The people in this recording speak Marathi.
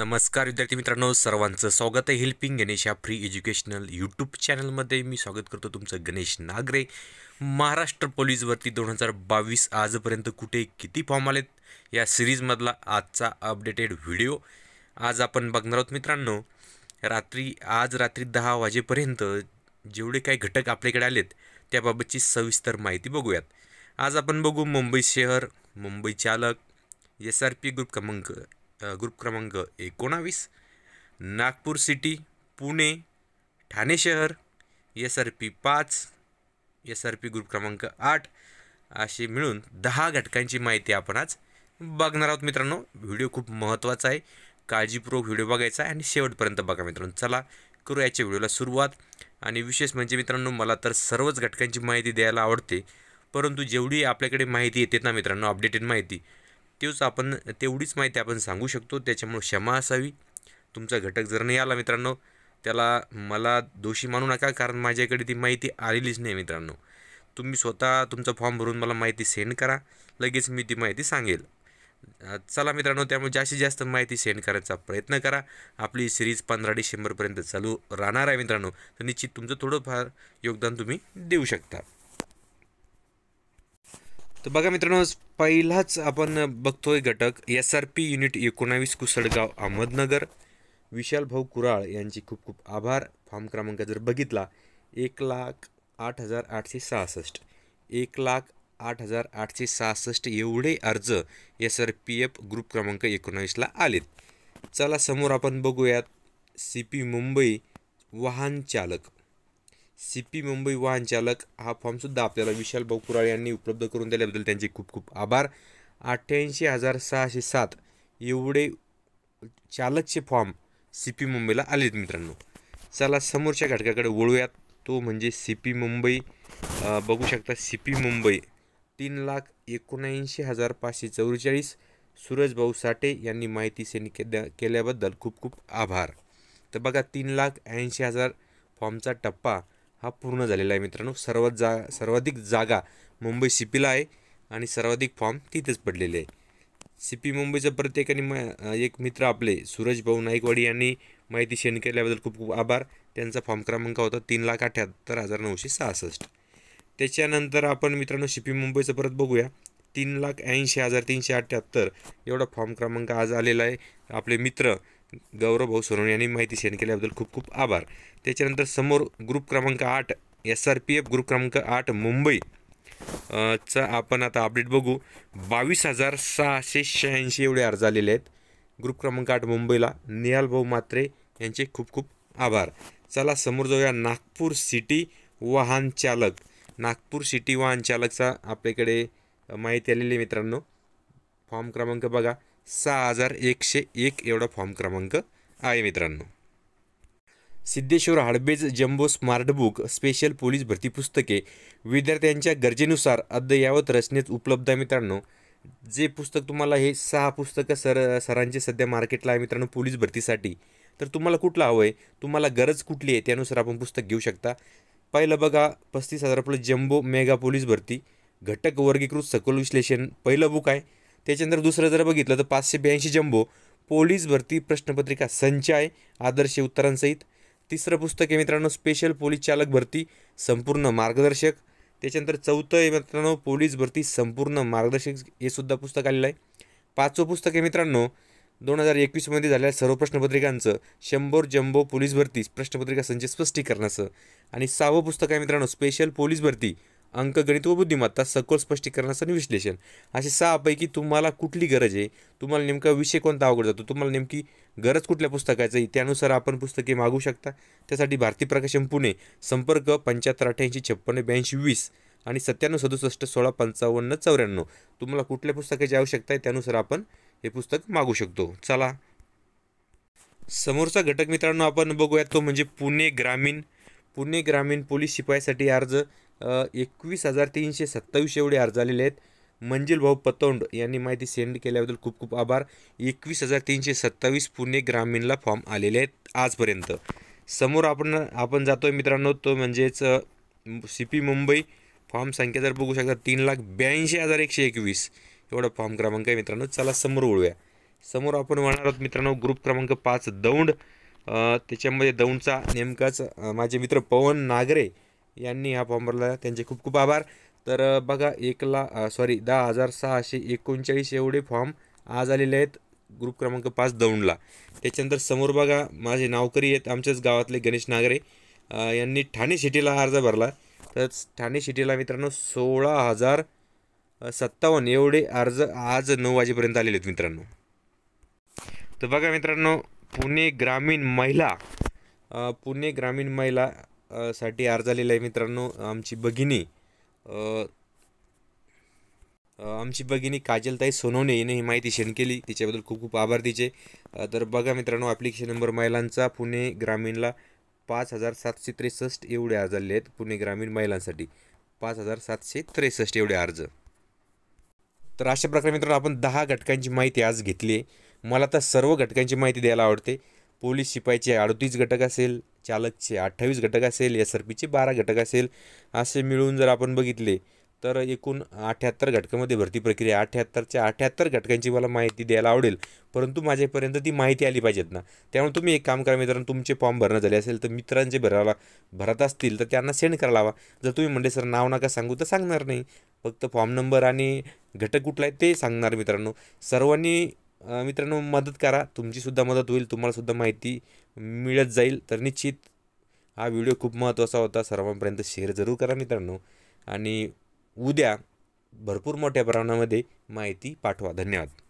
नमस्कार विद्यार्थी मित्रांनो सर्वांचं स्वागत आहे हेल्पिंग गणेश या फ्री एज्युकेशनल यूट्यूब चॅनलमध्ये मी स्वागत करतो तुमचं गणेश नागरे महाराष्ट्र पोलीसवरती दोन हजार बावीस आजपर्यंत कुठे किती फॉर्म आलेत या सिरीजमधला आजचा अपडेटेड व्हिडिओ आज आपण बघणार आहोत मित्रांनो रात्री आज रात्री दहा वाजेपर्यंत जेवढे काही घटक आपल्याकडे आलेत त्याबाबतची सविस्तर माहिती बघूयात आज आपण बघू मुंबई शहर मुंबई चालक एस आर पी ग्रुप क्रमांक ग्रुप क्रमांक एकोणावीस नागपूर सिटी पुणे ठाणे शहर एस आर पी पाच एस आर पी ग्रुप क्रमांक आठ अशी मिळून दहा घटकांची माहिती आपण आज बघणार आहोत मित्रांनो व्हिडिओ खूप महत्त्वाचा आहे काळजीपूर्वक व्हिडिओ बघायचा आहे आणि शेवटपर्यंत बघा मित्रांनो चला करू याच्या व्हिडिओला सुरुवात आणि विशेष म्हणजे मित्रांनो मला तर सर्वच घटकांची माहिती द्यायला आवडते परंतु जेवढी आपल्याकडे माहिती येते ना मित्रांनो अपडेटेड माहिती तेच आपण तेवढीच माहिती आपण सांगू शकतो त्याच्यामुळं क्षमा असावी तुमचा घटक जर नाही आला मित्रांनो त्याला मला दोषी मानू नका कारण माझ्याकडे ती माहिती आलेलीच नाही मित्रांनो तुम्ही स्वतः तुमचा फॉर्म भरून मला माहिती सेंड करा लगेच मी ती माहिती सांगेल चला मित्रांनो त्यामुळे जास्तीत जास्त माहिती सेंड करायचा प्रयत्न करा आपली सिरीज पंधरा डिसेंबरपर्यंत चालू राहणार आहे मित्रांनो तर निश्चित तुमचं थोडंफार योगदान तुम्ही देऊ शकता तर बघा मित्रांनो पहिलाच आपण बघतोय घटक एस आर पी युनिट एकोणावीस कुसडगाव अहमदनगर विशाल भाऊ कुराळ यांचे खूप खूप आभार फॉर्म क्रमांक जर बघितला एक लाख आठ हजार आठशे सहासष्ट एक लाख आठ हजार आठशे सहासष्ट एवढे अर्ज S R P F group क्रमांक एकोणावीसला आलेत चला समोर आपण बघूयात सी पी मुंबई वाहन चालक सी पी मुंबई वाहन चालक हा फॉर्मसुद्धा आपल्याला विशाल भाऊ यांनी उपलब्ध करून दिल्याबद्दल त्यांचे खूप खूप आभार अठ्ठ्याऐंशी हजार सहाशे सात एवढे चालकचे फॉर्म सी पी मुंबईला आलेत मित्रांनो चला समोरच्या घटकाकडे वळूयात तो म्हणजे सी पी मुंबई बघू शकता सी पी मुंबई तीन लाख एकोणऐंशी हजार पाचशे चौवेचाळीस भाऊ साठे यांनी माहिती सैनिक केल्याबद्दल खूप खूप आभार तर बघा तीन लाख ऐंशी हजार फॉर्मचा टप्पा हा पूर्ण झालेला आहे मित्रांनो सर्वात जा सर्वाधिक जागा मुंबई सी आहे आणि सर्वाधिक फॉर्म तिथेच पडलेले आहे सी पी मुंबईचा प्रत्येकाने म एक मित्र आपले सूरज भाऊ नाईकवाडी यांनी माहिती शेअर केल्याबद्दल खूप खूप आभार त्यांचा फॉर्म क्रमांक होता तीन लाख अठ्याहत्तर हजार नऊशे सहासष्ट त्याच्यानंतर आपण मित्रांनो सी मुंबईचं परत बघूया तीन लाख ऐंशी हजार तीनशे अठ्ठ्याहत्तर एवढा फॉर्म क्रमांक आज आलेला आहे आपले मित्र गौरव भाऊ सोनवणे यांनी माहिती शेअर केल्याबद्दल खूप खूप आभार त्याच्यानंतर समोर ग्रुप क्रमांक आठ S R P F group क्रमांक आठ मुंबई चा आपण आता अपडेट बघू बावीस हजार सहाशे शहाऐंशी एवढे अर्ज आलेले आहेत ग्रुप क्रमांक आठ मुंबईला निहाल भाऊ मात्रे यांचे खूप खूप आभार चला समोर जाऊया नागपूर सिटी वाहन चालक नागपूर सिटी वाहन चालकचा आपल्याकडे माहिती आलेली मित्रांनो फॉर्म क्रमांक बघा सहा हजार एकशे एक एवढा फॉर्म क्रमांक आहे मित्रांनो सिद्धेश्वर हार्बेज jumbo smart book special police भरती पुस्तके विद्यार्थ्यांच्या गरजेनुसार अद्ययावत रचनेत उपलब्ध आहे मित्रांनो जे पुस्तक तुम्हाला हे सहा पुस्तकं सर सरांचे सध्या मार्केटला आहे मित्रांनो पोलीस भरतीसाठी तर तुम्हाला कुठलं हवं आहे तुम्हाला गरज कुठली आहे त्यानुसार आपण पुस्तक घेऊ शकता पहिलं बघा पस्तीस हजार आपलं जम्बो मेगा पोलीस भरती घटक वर्गीकृत सखोल विश्लेषण पहिलं बुक आहे त्याच्यानंतर दुसरं जर बघितलं तर पाचशे ब्याऐंशी जम्बो पोलीस भरती प्रश्नपत्रिका संच आहे आदर्श उत्तरांसहित तिसरं पुस्तक आहे मित्रांनो स्पेशल पोलीस चालक भरती संपूर्ण मार्गदर्शक त्याच्यानंतर चौथं आहे मित्रांनो पोलीस भरती संपूर्ण मार्गदर्शक हे सुद्धा पुस्तक आलेलं आहे पाचवं पुस्तक आहे मित्रांनो दोन हजार एकवीसमध्ये झालेल्या सर्व प्रश्नपत्रिकांचं शंभर जम्बो पोलीस भरती प्रश्नपत्रिका संच स्पष्टीकरणाचं आणि सहावं पुस्तक आहे मित्रांनो स्पेशल पोलीस भरती अंकगणित व बुद्धिमत्ता सखोल स्पष्टीकरणाचं आणि विश्लेषण असे सहापैकी तुम्हाला कुठली गरज आहे तुम्हाला नेमका विषय कोणता अवघड जातो तुम्हाला नेमकी गरज कुठल्या पुस्तकाची त्यानुसार आपण पुस्तके मागू शकता त्यासाठी भारती प्रकाशन पुणे संपर्क पंच्याहत्तर अठ्ठ्याऐंशी छप्पन्न ब्याऐंशी वीस आणि सत्त्याण्णव सदुसष्ट सोळा पंचावन्न चौऱ्याण्णव तुम्हाला कुठल्या पुस्तकाची आवश्यकता आहे त्यानुसार आपण हे पुस्तक मागू शकतो चला समोरचा घटक मित्रांनो आपण बघूयात तो म्हणजे पुणे ग्रामीण पुणे ग्रामीण पोलीस शिपायासाठी अर्ज एकवीस हजार तीनशे सत्तावीस एवढे अर्ज आलेले आहेत मंजिल भाऊ पतोंड यांनी माहिती सेंड केल्याबद्दल खूप खूप आभार एकवीस हजार तीनशे सत्तावीस पुणे ग्रामीणला फॉर्म आलेले आहेत आजपर्यंत समोर आपण आपण जातो आहे मित्रांनो तो म्हणजेच सी पी मुंबई फॉर्म संख्या जर बघू शकता तीन लाख ब्याऐंशी हजार एकशे एकवीस एवढा फॉर्म क्रमांक आहे मित्रांनो चला समोर ओळूया समोर आपण वळणार आहोत मित्रांनो ग्रुप क्रमांक पाच दौंड त्याच्यामध्ये दौंडचा नेमकाच माझे मित्र पवन नागरे यांनी हा फॉर्म भरला त्यांचे खूप खूप आभार तर बघा एकला सॉरी दहा हजार सहाशे एकोणचाळीस एवढे फॉर्म आज आलेले आहेत ग्रुप क्रमांक पाच दौंडला त्याच्यानंतर समोर बघा माझे नावकरी आहेत आमच्याच गावातले गणेश नागरे यांनी ठाणे सिटीला अर्ज भरला तर ठाणे सिटीला मित्रांनो सोळा हजार सत्तावन्न एवढे अर्ज आज नऊ वाजेपर्यंत आलेले आहेत मित्रांनो तर बघा मित्रांनो पुणे ग्रामीण महिला पुणे ग्रामीण महिला साठी अर्ज आलेला आहे मित्रांनो आमची भगिनी आमची भगिनी काजलताई सोनवणे हिने ही माहिती शेअर केली तिच्याबद्दल खूप खूप आभार तिचे तर बघा मित्रांनो ॲप्लिकेशन नंबर महिलांचा पुणे ग्रामीणला पाच हजार सातशे त्रेसष्ट एवढे अर्ज आलेले आहेत पुणे ग्रामीण महिलांसाठी पाच हजार सातशे त्रेसष्ट एवढे अर्ज तर अशा प्रकारे मित्रांनो आपण दहा घटकांची माहिती आज घेतली आहे मला तर सर्व घटकांची माहिती द्यायला आवडते पोलीस शिपायचे अडतीस घटक असेल चालकचे अठ्ठावीस घटक असेल एस आर पीचे बारा घटक असेल असे मिळून जर आपण बघितले तर एकूण अठ्याहत्तर घटकामध्ये भरती प्रक्रिया अठ्याहत्तरच्या अठ्याहत्तर घटकांची मला माहिती द्यायला आवडेल परंतु माझ्यापर्यंत ती माहिती आली पाहिजेत ना त्यामुळे तुम्ही एक काम करा मित्रांनो तुमचे फॉर्म भरणं झाले असेल तर मित्रांचे भराला भरत असतील तर त्यांना सेंड करायला हवा जर तुम्ही म्हणले सर नाव नका सांगू तर सांगणार नाही फक्त फॉर्म नंबर आणि घटक कुठला आहे ते सांगणार मित्रांनो सर्वांनी मित्रांनो मदत करा तुमचीसुद्धा मदत होईल तुम्हालासुद्धा माहिती मिळत जाईल तर निश्चित हा व्हिडिओ खूप महत्त्वाचा होता सर्वांपर्यंत शेअर जरूर करा मित्रांनो आणि उद्या भरपूर मोठ्या प्रमाणामध्ये माहिती पाठवा धन्यवाद